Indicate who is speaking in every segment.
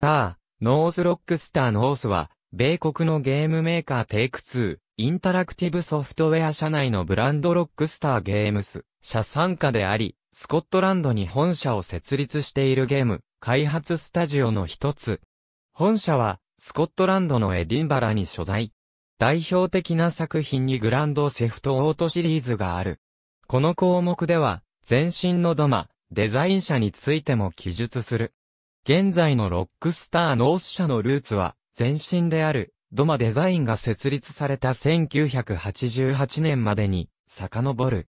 Speaker 1: ター、ノースロックスターノースは、米国のゲームメーカーテイク2、インタラクティブソフトウェア社内のブランドロックスターゲームス、社参加であり、スコットランドに本社を設立しているゲーム、開発スタジオの一つ。本社は、スコットランドのエディンバラに所在。代表的な作品にグランドセフトオートシリーズがある。この項目では、前身のドマ、デザイン社についても記述する。現在のロックスターノース社のルーツは、前身である、ドマデザインが設立された1988年までに、遡る。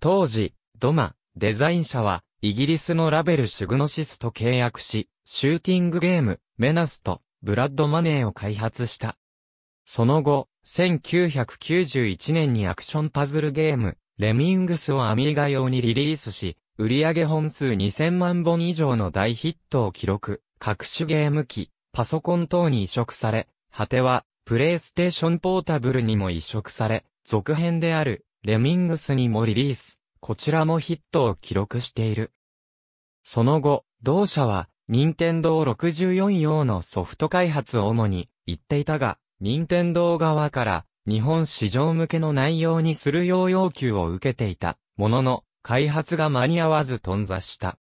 Speaker 1: 当時、ドマ、デザイン社は、イギリスのラベルシグノシスと契約し、シューティングゲーム、メナスと、ブラッドマネーを開発した。その後、1991年にアクションパズルゲーム、レミングスをアミーガ用にリリースし、売上本数2000万本以上の大ヒットを記録、各種ゲーム機、パソコン等に移植され、果ては、プレイステーションポータブルにも移植され、続編である、レミングスにもリリース、こちらもヒットを記録している。その後、同社は、任天堂64用のソフト開発を主に言っていたが、任天堂側から日本市場向けの内容にするよう要求を受けていたものの、開発が間に合わず頓挫した。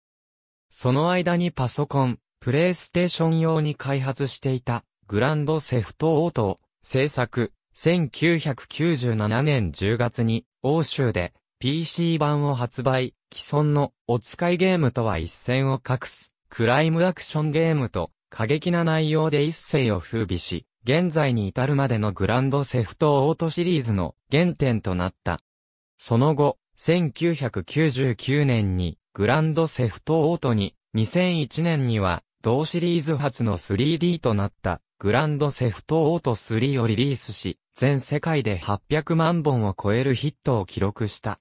Speaker 1: その間にパソコン、プレイステーション用に開発していたグランドセフトオートを制作、1997年10月に欧州で PC 版を発売、既存のお使いゲームとは一線を画すクライムアクションゲームと過激な内容で一世を風靡し、現在に至るまでのグランドセフトオートシリーズの原点となった。その後、1999年にグランドセフトオートに、2001年には同シリーズ初の 3D となったグランドセフトオート3をリリースし、全世界で800万本を超えるヒットを記録した。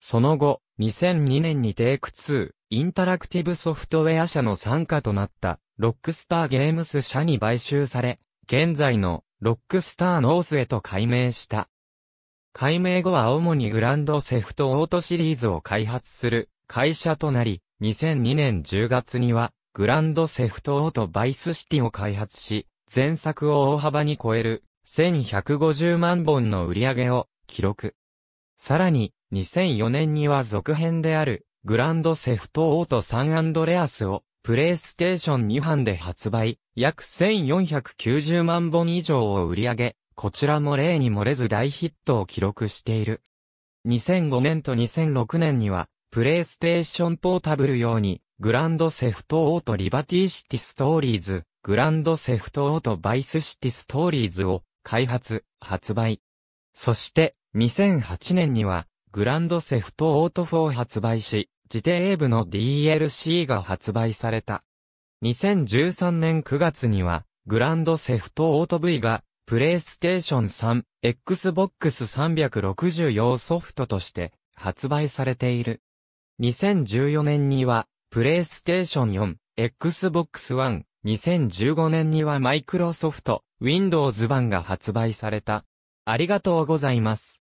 Speaker 1: その後、2002年にテイク2、インタラクティブソフトウェア社の参加となったロックスターゲームス社に買収され、現在のロックスターノースへと改名した。改名後は主にグランドセフトオートシリーズを開発する会社となり、2002年10月には、グランドセフトオートバイスシティを開発し、前作を大幅に超える1150万本の売り上げを記録。さらに、2004年には続編である、グランドセフトオートサンアンドレアスを、プレイステーション2版で発売、約1490万本以上を売り上げ、こちらも例に漏れず大ヒットを記録している。2005年と2006年には、プレイステーションポータブル用に、グランドセフトオートリバティシティストーリーズ、グランドセフトオートバイスシティストーリーズを開発、発売。そして、2008年には、グランドセフトオート4発売し、自定部の DLC が発売された。2013年9月には、グランドセフトオート V がプレイステーション3、Xbox 360用ソフトとして発売されている。2014年には、プレイステーション4、Xbox One、2015年にはマイクロソフト、Windows 版が発売された。ありがとうございます。